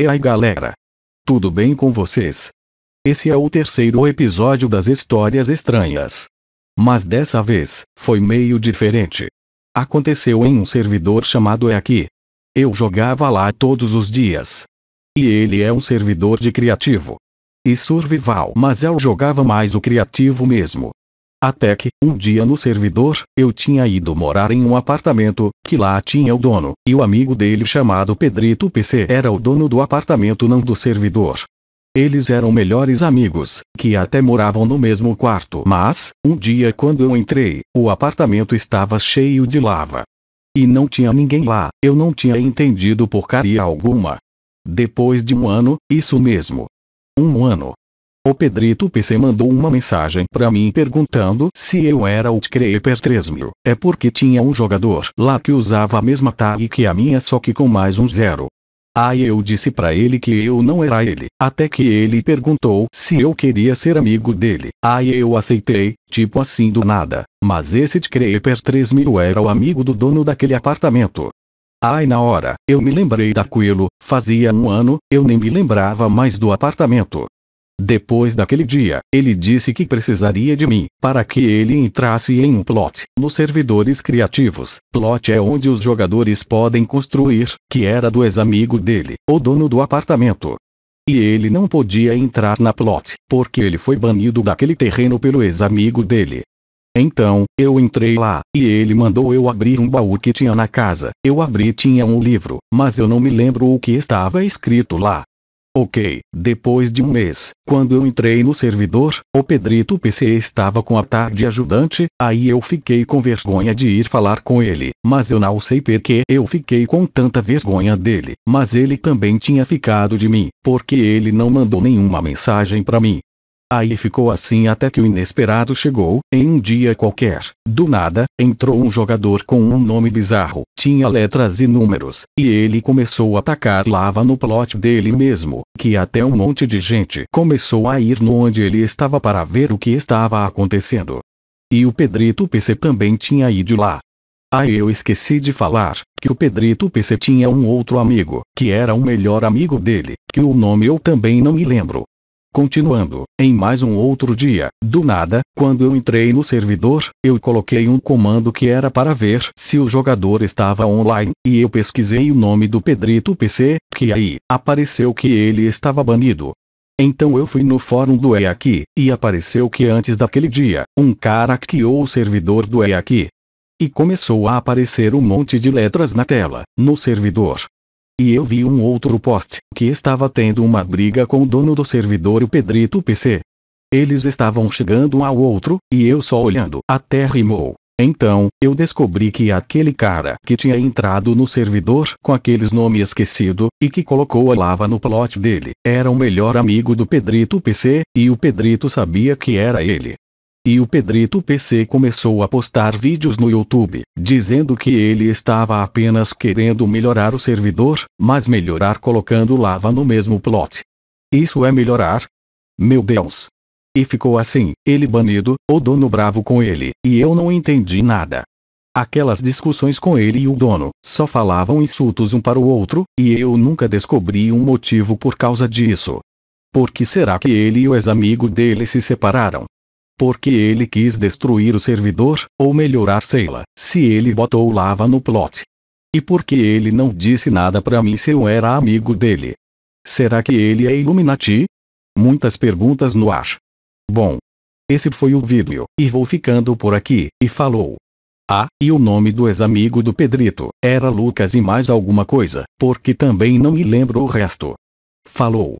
E aí galera? Tudo bem com vocês? Esse é o terceiro episódio das Histórias Estranhas. Mas dessa vez, foi meio diferente. Aconteceu em um servidor chamado aqui. Eu jogava lá todos os dias. E ele é um servidor de criativo. E survival, mas eu jogava mais o criativo mesmo. Até que, um dia no servidor, eu tinha ido morar em um apartamento, que lá tinha o dono, e o amigo dele chamado Pedrito PC era o dono do apartamento não do servidor. Eles eram melhores amigos, que até moravam no mesmo quarto. Mas, um dia quando eu entrei, o apartamento estava cheio de lava. E não tinha ninguém lá, eu não tinha entendido porcaria alguma. Depois de um ano, isso mesmo. Um ano, o Pedrito PC mandou uma mensagem para mim perguntando se eu era o Creeper 3000. É porque tinha um jogador lá que usava a mesma tag que a minha só que com mais um zero. Aí eu disse para ele que eu não era ele, até que ele perguntou se eu queria ser amigo dele. Aí eu aceitei, tipo assim do nada. Mas esse Creeper 3000 era o amigo do dono daquele apartamento. Ai na hora, eu me lembrei daquilo, fazia um ano, eu nem me lembrava mais do apartamento. Depois daquele dia, ele disse que precisaria de mim, para que ele entrasse em um plot. Nos servidores criativos, plot é onde os jogadores podem construir, que era do ex-amigo dele, o dono do apartamento. E ele não podia entrar na plot, porque ele foi banido daquele terreno pelo ex-amigo dele. Então, eu entrei lá, e ele mandou eu abrir um baú que tinha na casa. Eu abri e tinha um livro, mas eu não me lembro o que estava escrito lá. Ok, depois de um mês, quando eu entrei no servidor, o Pedrito PC estava com a tarde ajudante, aí eu fiquei com vergonha de ir falar com ele, mas eu não sei porque eu fiquei com tanta vergonha dele, mas ele também tinha ficado de mim, porque ele não mandou nenhuma mensagem para mim, Aí ficou assim até que o inesperado chegou, em um dia qualquer. Do nada, entrou um jogador com um nome bizarro. Tinha letras e números, e ele começou a atacar lava no plot dele mesmo, que até um monte de gente começou a ir no onde ele estava para ver o que estava acontecendo. E o Pedrito PC também tinha ido lá. Ah, eu esqueci de falar que o Pedrito PC tinha um outro amigo, que era o melhor amigo dele, que o nome eu também não me lembro, Continuando, em mais um outro dia, do nada, quando eu entrei no servidor, eu coloquei um comando que era para ver se o jogador estava online, e eu pesquisei o nome do Pedrito PC, que aí, apareceu que ele estava banido. Então eu fui no fórum do EAC, e apareceu que antes daquele dia, um cara hackeou o servidor do EAC. E começou a aparecer um monte de letras na tela, no servidor, e eu vi um outro post que estava tendo uma briga com o dono do servidor o Pedrito PC. Eles estavam chegando um ao outro, e eu só olhando, até rimou. Então, eu descobri que aquele cara que tinha entrado no servidor com aqueles nome esquecido, e que colocou a lava no plot dele, era o melhor amigo do Pedrito PC, e o Pedrito sabia que era ele. E o Pedrito PC começou a postar vídeos no YouTube, dizendo que ele estava apenas querendo melhorar o servidor, mas melhorar colocando lava no mesmo plot. Isso é melhorar? Meu Deus! E ficou assim, ele banido, o dono bravo com ele, e eu não entendi nada. Aquelas discussões com ele e o dono, só falavam insultos um para o outro, e eu nunca descobri um motivo por causa disso. Por que será que ele e o ex-amigo dele se separaram? porque ele quis destruir o servidor, ou melhorar sei se ele botou lava no plot. E porque ele não disse nada para mim se eu era amigo dele. Será que ele é Illuminati? Muitas perguntas no ar. Bom. Esse foi o vídeo, e vou ficando por aqui, e falou. Ah, e o nome do ex-amigo do Pedrito, era Lucas e mais alguma coisa, porque também não me lembro o resto. Falou.